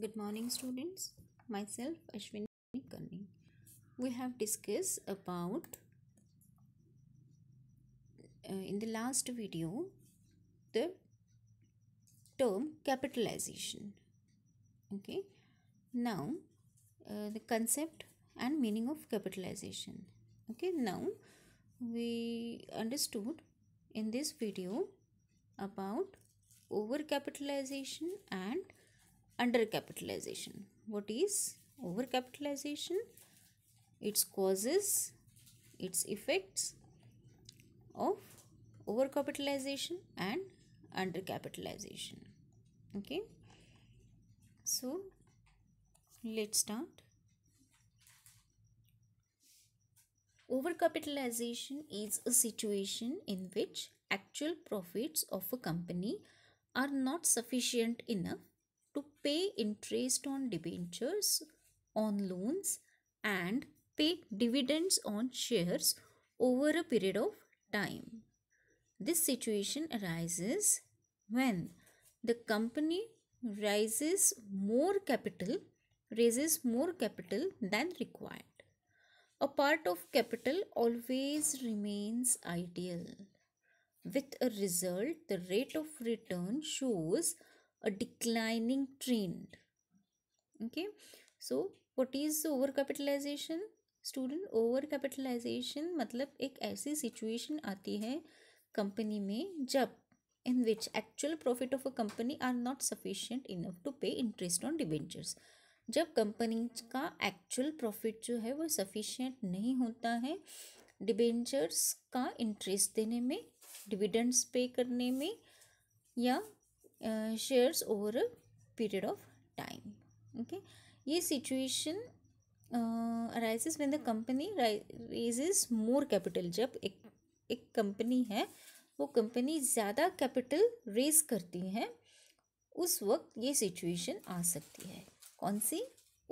Good morning students. Myself Ashwini Kanni. We have discussed about uh, in the last video the term capitalization. Okay. Now uh, the concept and meaning of capitalization. Okay. Now we understood in this video about overcapitalization and undercapitalization. What is overcapitalization? Its causes, its effects of overcapitalization and undercapitalization. Okay. So let's start. Overcapitalization is a situation in which actual profits of a company are not sufficient enough to pay interest on debentures, on loans, and pay dividends on shares over a period of time. This situation arises when the company raises more capital, raises more capital than required. A part of capital always remains ideal. With a result, the rate of return shows a declining trend okay so what is overcapitalization student overcapitalization मतलब एक ऐसी situation आती है company में जब in which actual profit of a company are not sufficient enough to pay interest on debentures जब company का actual profit जो है वो सफिशियंट नहीं होता है डिबेंचर्स का इंटरेस्ट देने में डिविडेंड्स पे करने में या shares over a period of time okay ये situation arises when the company raises more capital जब एक एक कंपनी है वो कंपनी ज़्यादा कैपिटल रेज करती है उस वक्त ये सिचुएशन आ सकती है कौन सी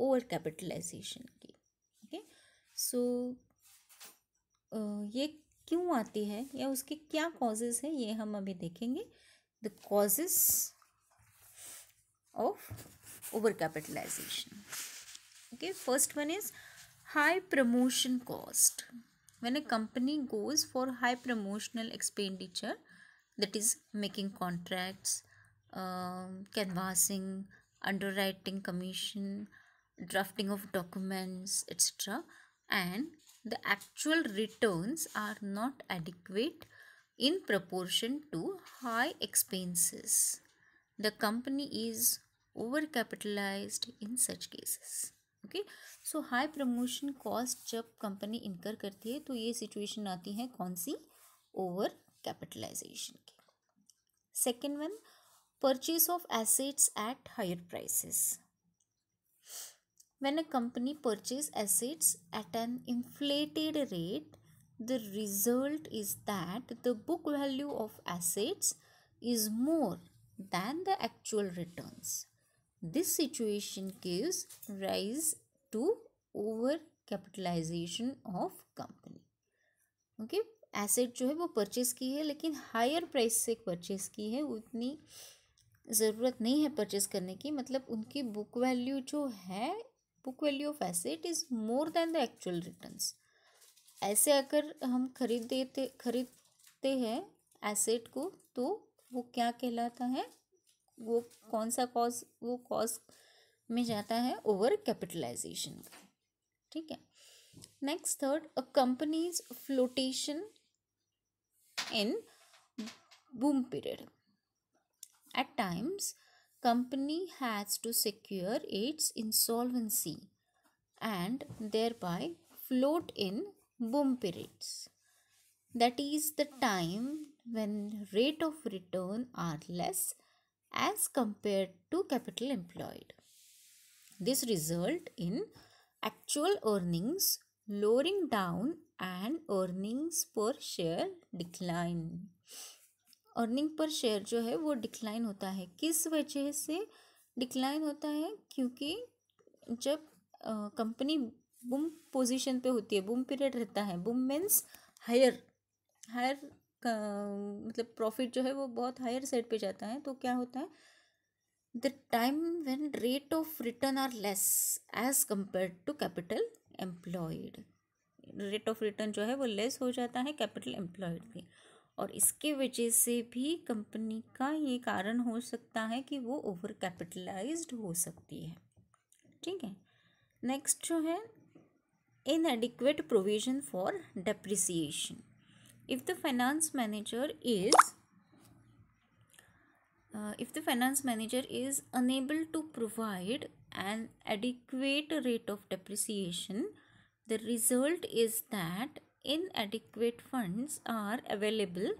ओवर कैपिटलाइजेशन की ओके सो uh, ये क्यों आती है या उसके क्या कॉजेज़ हैं ये हम अभी देखेंगे the causes of overcapitalization. Okay, first one is high promotion cost. When a company goes for high promotional expenditure, that is making contracts, um, canvassing, underwriting commission, drafting of documents, etc., and the actual returns are not adequate in proportion to high expenses. The company is overcapitalized in such cases. Okay, so high promotion cost जब company इनकर करती है तो ये situation आती है कौन सी over capitalization की Second one, purchase of assets at higher prices when a company purchases assets at an inflated rate the result is that the book value of assets is more than the actual returns. This situation gives rise to over capitalization of company. Okay, asset जो है वो purchase की है लेकिन higher price से purchase की है उतनी ज़रूरत नहीं है परचेस करने की मतलब उनकी बुक वैल्यू जो है book value of asset is more than the actual returns ऐसे अगर हम खरीद देते खरीदते हैं एसेट को तो वो क्या कहलाता है वो कौन सा कॉज वो कॉज में जाता है ओवर कैपिटलाइजेशन का ठीक है next third a companies flotation in boom period at times company has to secure its insolvency and thereby float in boom periods. That is the time when rate of return are less as compared to capital employed. This result in actual earnings lowering down and earnings per share decline. Earning per share जो है वो decline होता है किस वजह से decline होता है क्योंकि जब कंपनी बुम पोजीशन पे होती है बुम पीरियड रहता है बुम मीन्स हायर हायर मतलब प्रॉफिट जो है वो बहुत हायर साइड पे जाता है तो क्या होता है the time when rate of return are less as compare to capital employed rate of return जो है वो लेस हो जाता है कैपिटल एम्प्लॉयड के और इसके वजह से भी कंपनी का ये कारण हो सकता है कि वो ओवर कैपिटलाइज्ड हो सकती है ठीक है नेक्स्ट जो है inadequate provision for depreciation. If the finance manager is uh, if the finance manager is unable to provide an adequate rate of depreciation, the result is that inadequate funds are available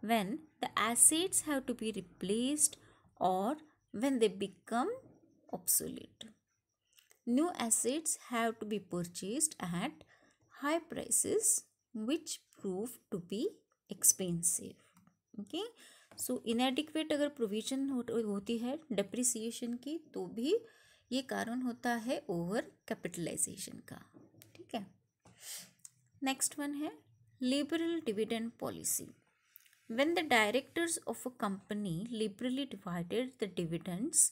when the assets have to be replaced or when they become obsolete. new assets have to be purchased at high prices which prove to be expensive okay so inadequate अगर provision हो, होती है depreciation की तो भी ये कारण होता है over capitalization का ठीक है next one है liberal dividend policy when the directors of a company liberally divided the dividends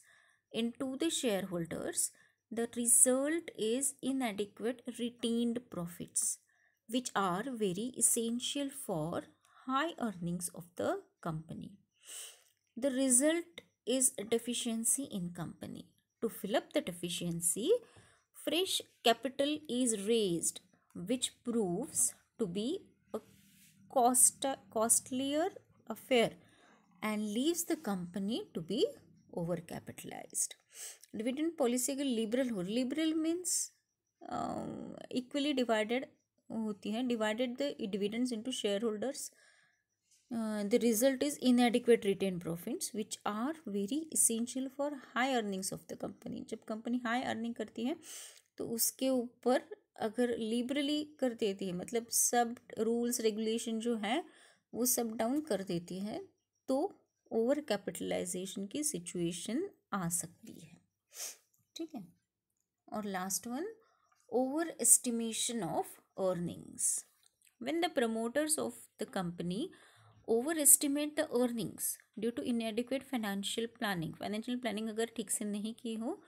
into the shareholders The result is inadequate retained profits, which are very essential for high earnings of the company. The result is deficiency in company. To fill up the deficiency, fresh capital is raised, which proves to be a cost, costlier affair and leaves the company to be overcapitalized. Dividend policy अगर liberal हो liberal means equally divided होती है divided the dividends into shareholders the result is inadequate retain profits which are very essential for high earnings of the company जब company high earning करती है तो उसके ऊपर अगर लिबरली कर देती है मतलब सब रूल्स रेगुलेशन जो है वो सब डाउन कर देती है तो ओवर कैपिटलाइजेशन की सिचुएशन आ सकती है ठीक है और last one overestimation of earnings when the promoters of the company overestimate the earnings due to in inadequate financial planning financial planning अगर ठीक से नहीं की हो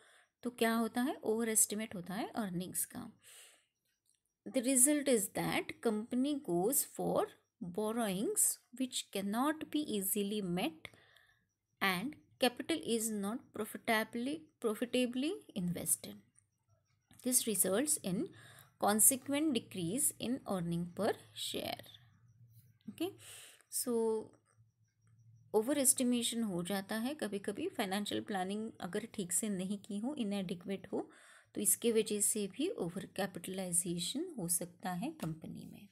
तो क्या होता है ओवर एस्टिमेट होता है अर्निंग्स का the result is that company goes for borrowings which can not be easily met and capital is not profitably profitably invested this results in consequent decrease in earning per share okay so overestimation हो जाता है कभी कभी financial planning अगर ठीक से नहीं की हो इनएडिक्वेट हो तो इसके वजह से भी ओवर कैपिटलाइजेशन हो सकता है कंपनी में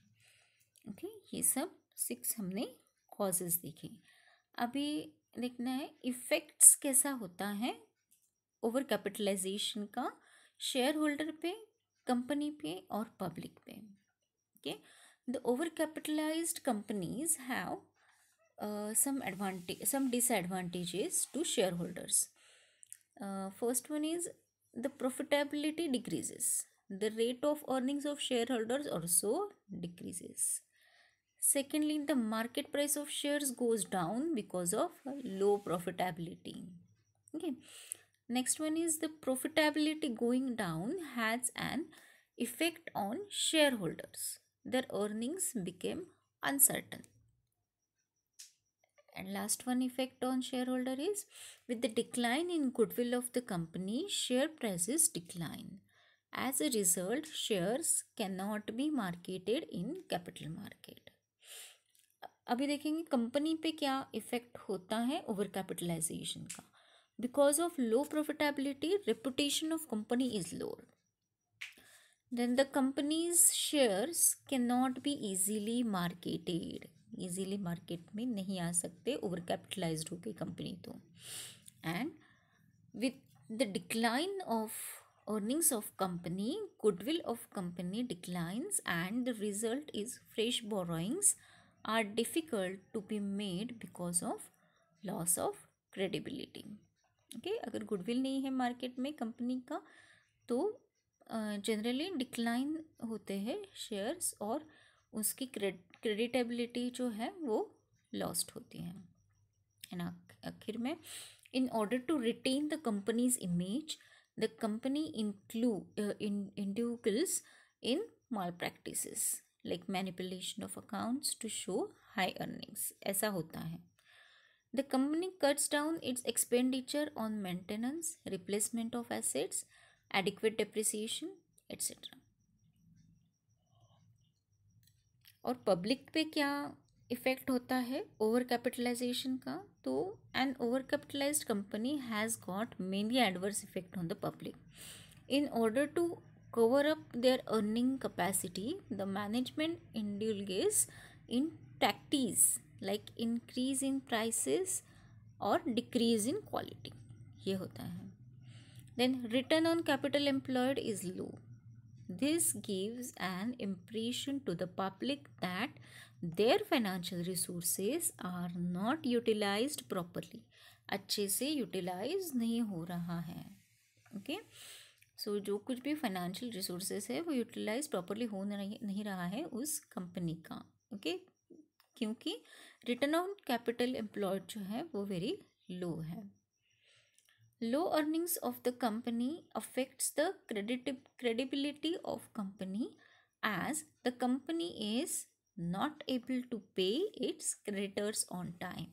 ओके okay? ये सब सिक्स हमने कॉजेज़ देखे अभी देखना है इफेक्ट्स कैसा होता है ओवर कैपिटलाइजेशन का शेयर होल्डर पे कंपनी पे और पब्लिक पे okay the overcapitalize companies have some advantage some disadvantages to shareholders first one is the profitability decreases the rate of earnings of shareholders also decreases Secondly, the market price of shares goes down because of uh, low profitability. Okay. Next one is the profitability going down has an effect on shareholders. Their earnings became uncertain. And last one effect on shareholder is with the decline in goodwill of the company, share prices decline. As a result, shares cannot be marketed in capital market. अभी देखेंगे company पे क्या effect होता है overcapitalization का because of low profitability reputation of company is lower than the companies shares can not be easily marketed easily market में नहीं आ सकते ओवर कैपिटलाइज हो गई कंपनी तो and with the decline of earnings of company goodwill of company declines and the result is fresh borrowings are difficult to be made because of loss of credibility okay अगर goodwill नहीं है market में company का तो generally uh, decline होते हैं shares और उसकी क्रेडिटेबिलिटी जो है वो लॉस्ड होती है आखिर में in order to retain the companies image the company include individuals in malpractices like manipulation of accounts to show high earnings ऐसा होता है the company cuts down its expenditure on maintenance replacement of assets adequate depreciation etcetera और public पे क्या effect होता है overcapitalization का तो an overcapitalized company has got mainly adverse effect on the public in order to cover up their earning capacity, the management indulges in tactics like increase in prices or decrease in quality. ye hota hai then return on capital employed is low this gives an impression to the public that their financial resources are not utilized properly अच्छे से utilise नहीं हो रहा है okay okay? सो so, जो कुछ भी financial resources है वो यूटिलाइज प्रॉपरली हो नहीं रहा है उस कंपनी का ओके okay? क्योंकि रिटर्न ऑन कैपिटल एम्प्लॉयड जो है वो वेरी लो है low earnings of the company affects the credit credibility of company as the company is not able to pay its creditors on time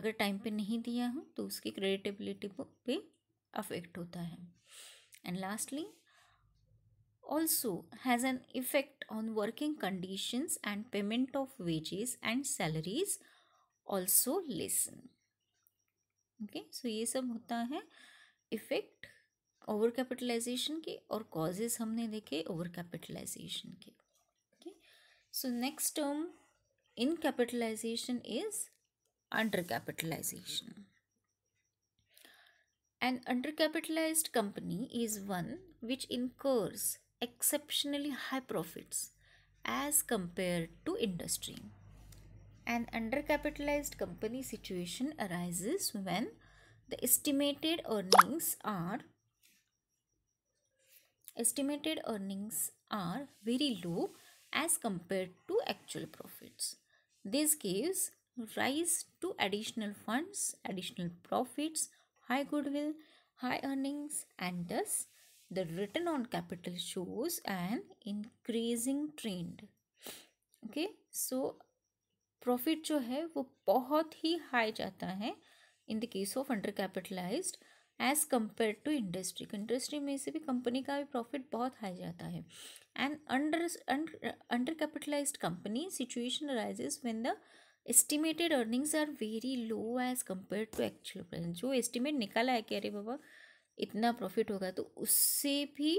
अगर time pay नहीं दिया हो तो उसकी क्रेडिटेबिलिटी पे अफेक्ट होता है And lastly, also has an effect on working conditions and payment of wages and salaries also lessen okay so ये सब होता है इफेक्ट ओवर कैपिटलाइजेशन के और कॉजेज हमने देखे ओवर कैपिटलाइजेशन के okay so next term in capitalization is undercapitalization An undercapitalized company is one which incurs exceptionally high profits as compared to industry. An undercapitalized company situation arises when the estimated earnings are estimated earnings are very low as compared to actual profits. This gives rise to additional funds, additional profits high goodwill, high earnings, and thus the return on capital shows an increasing trend. Okay so profit जो है वो बहुत ही high जाता है in the case of undercapitalized as compare to industry industry में से भी कंपनी का भी प्रॉफिट बहुत हाई जाता है and under undercapitalize company situation rises when the estimated earnings are very low as compare to actual present जो estimate निकाला है कि अरे बाबा इतना प्रॉफिट होगा तो उससे भी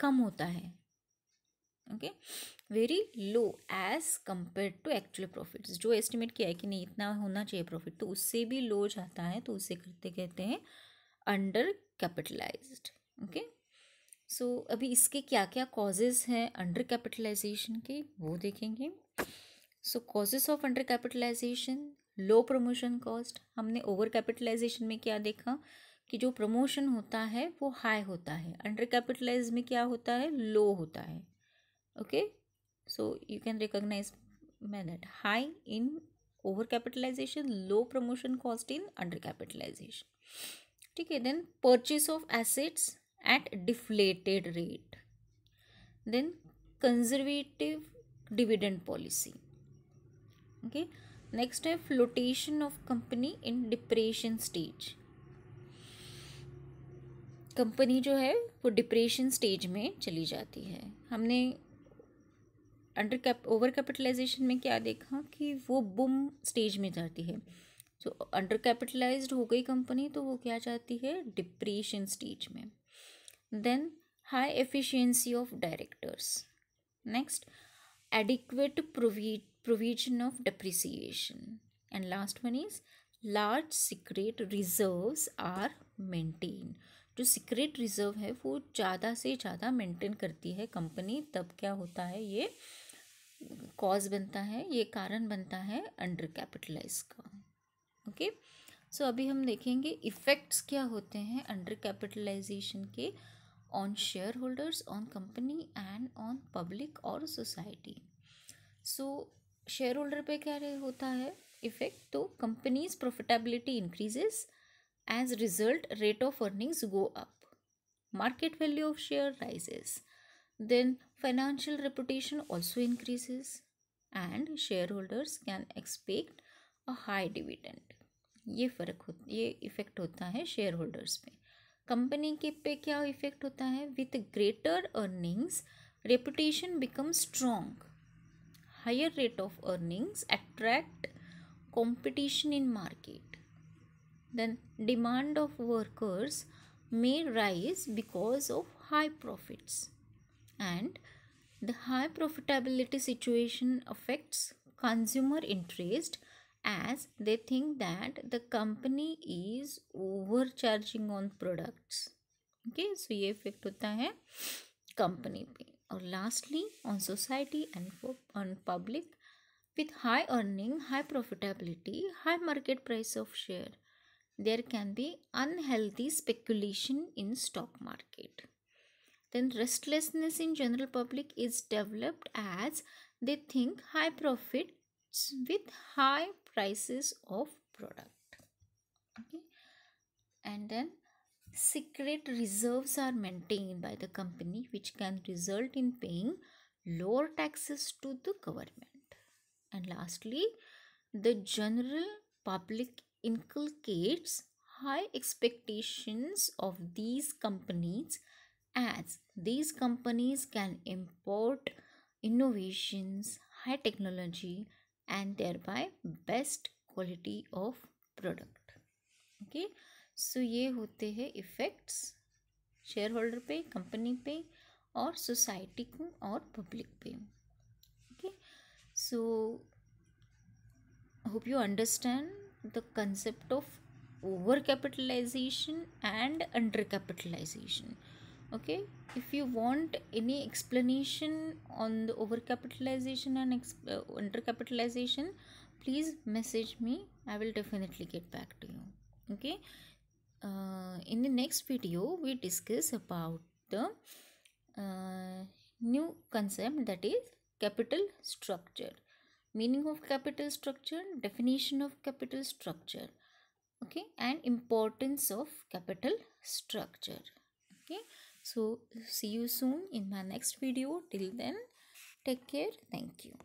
कम होता है okay very low as compare to actual profit जो एस्टिमेट किया है कि नहीं इतना होना चाहिए प्रॉफिट तो उससे भी लो जाता है तो उसे करते कहते हैं अंडर कैपिटलाइज ओके सो अभी इसके क्या क्या कॉजेज़ हैं अंडर कैपिटलाइजेशन के वो देखेंगे so causes of undercapitalization low promotion cost हमने ओवर कैपिटलाइजेशन में क्या देखा कि जो प्रमोशन होता है वो हाई होता है अंडर कैपिटलाइज में क्या होता है लो होता है okay so you can recognise my that high in overcapitalization low promotion cost in undercapitalization ठीक है then purchase of assets at deflated rate then conservative dividend policy okay next है flotation of company in depression stage company जो है वो depression stage में चली जाती है हमने अंडर कैप ओवर कैपिटलाइजेशन में क्या देखा कि वो बुम स्टेज में जाती है जो अंडर कैपिटलाइज हो गई कंपनी तो वो क्या जाती है डिप्रेशन स्टेज में then high efficiency of directors next adequate provi- provision of depreciation. And last one is large secret reserves are maintained. जो सीक्रेट रिजर्व है वो ज़्यादा से ज़्यादा मेंटेन करती है कंपनी तब क्या होता है ये कॉज बनता है ये कारण बनता है अंडर कैपिटलाइज का ओके सो अभी हम देखेंगे इफ़ेक्ट्स क्या होते हैं अंडर कैपिटलाइजेशन के on shareholders, on company and on public or society. So shareholder पे क्या होता है effect? तो companies profitability increases. As result, rate of earnings go up. Market value of share rises. then financial reputation also increases and shareholders can expect a high dividend ये फर्क हो ये effect होता है शेयर होल्डर्स पे company के पे क्या इफेक्ट होता है with greater earnings reputation become strong higher rate of earnings attract competition in market then demand of workers may rise because of high profits and the high profitability situation affects consumer interest as they think that the company is overcharging on products okay so ये effect होता है company पे और lastly on society and for, on public with high earning high profitability high market price of share there can be unhealthy speculation in stock market then restlessness in general public is developed as they think high profits with high prices of product okay and then secret reserves are maintained by the company which can result in paying lower taxes to the government and lastly the general public inculcates high expectations of these companies as these companies can import innovations high technology and thereby best quality of product okay so ये होते हैं effects shareholder पे company पे और society को और public पे okay so hope you understand the concept of overcapitalization and undercapitalization okay if you want any explanation on the overcapitalization and uh, undercapitalization please message me i will definitely get back to you okay uh, in the next video we discuss about the uh, new concept that is capital structure meaning of capital structure definition of capital structure okay and importance of capital structure okay so see you soon in my next video. Till then, take care. Thank you.